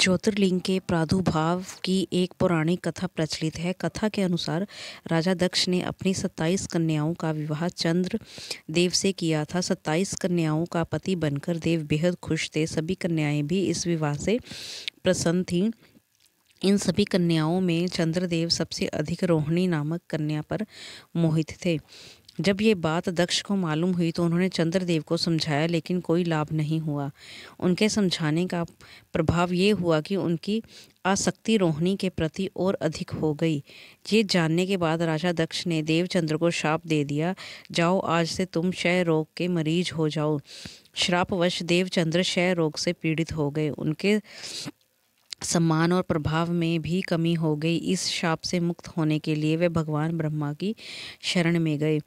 ज्योतिर्लिंग के प्रादुर्भाव की एक पौराणिक कथा प्रचलित है कथा के अनुसार राजा दक्ष ने अपनी सत्ताईस कन्याओं का विवाह चंद्र देव से किया था सत्ताईस कन्याओं का पति बनकर देव बेहद खुश थे सभी कन्याएं भी इस विवाह से प्रसन्न थीं इन सभी कन्याओं में चंद्रदेव सबसे अधिक रोहिणी नामक कन्या पर मोहित थे जब ये बात दक्ष को मालूम हुई तो उन्होंने चंद्रदेव को समझाया लेकिन कोई लाभ नहीं हुआ उनके समझाने का प्रभाव ये हुआ कि उनकी आसक्ति रोहिणी के प्रति और अधिक हो गई ये जानने के बाद राजा दक्ष ने देवचंद्र को श्राप दे दिया जाओ आज से तुम क्षय रोग के मरीज हो जाओ श्रापवश देवचंद्र क्षय रोग से पीड़ित हो गए उनके सम्मान और प्रभाव में भी कमी हो गई इस शाप से मुक्त होने के लिए वे भगवान ब्रह्मा की शरण में गए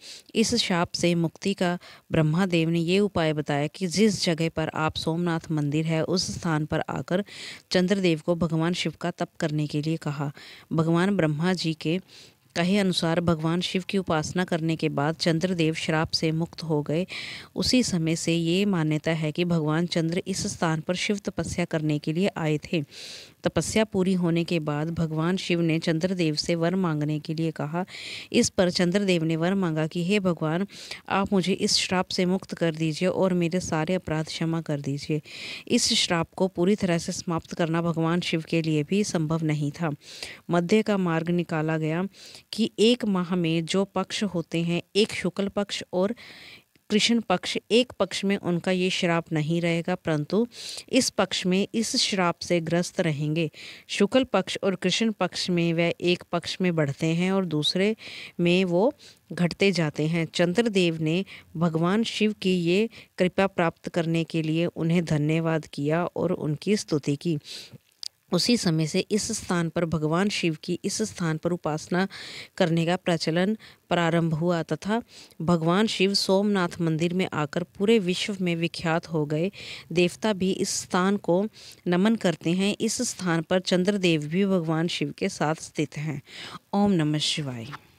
इस शाप से मुक्ति का ब्रह्मा देव ने ये उपाय बताया कि जिस जगह पर आप सोमनाथ मंदिर है उस स्थान पर आकर चंद्रदेव को भगवान शिव का तप करने के लिए कहा भगवान ब्रह्मा जी के कहे अनुसार भगवान शिव की उपासना करने के बाद चंद्रदेव श्राप से मुक्त हो गए उसी समय से ये मान्यता है कि भगवान चंद्र इस स्थान पर शिव तपस्या करने के लिए आए थे तपस्या पूरी होने के बाद भगवान शिव ने चंद्रदेव से वर मांगने के लिए कहा इस पर चंद्रदेव ने वर मांगा कि हे भगवान आप मुझे इस श्राप से मुक्त कर दीजिए और मेरे सारे अपराध क्षमा कर दीजिए इस श्राप को पूरी तरह से समाप्त करना भगवान शिव के लिए भी संभव नहीं था मध्य का मार्ग निकाला गया कि एक माह में जो पक्ष होते हैं एक शुक्ल पक्ष और कृष्ण पक्ष एक पक्ष में उनका ये श्राप नहीं रहेगा परंतु इस पक्ष में इस श्राप से ग्रस्त रहेंगे शुक्ल पक्ष और कृष्ण पक्ष में वह एक पक्ष में बढ़ते हैं और दूसरे में वो घटते जाते हैं चंद्रदेव ने भगवान शिव की ये कृपा प्राप्त करने के लिए उन्हें धन्यवाद किया और उनकी स्तुति की उसी समय से इस स्थान पर भगवान शिव की इस स्थान पर उपासना करने का प्रचलन प्रारंभ हुआ तथा भगवान शिव सोमनाथ मंदिर में आकर पूरे विश्व में विख्यात हो गए देवता भी इस स्थान को नमन करते हैं इस स्थान पर चंद्रदेव भी भगवान शिव के साथ स्थित हैं ओम नमः शिवाय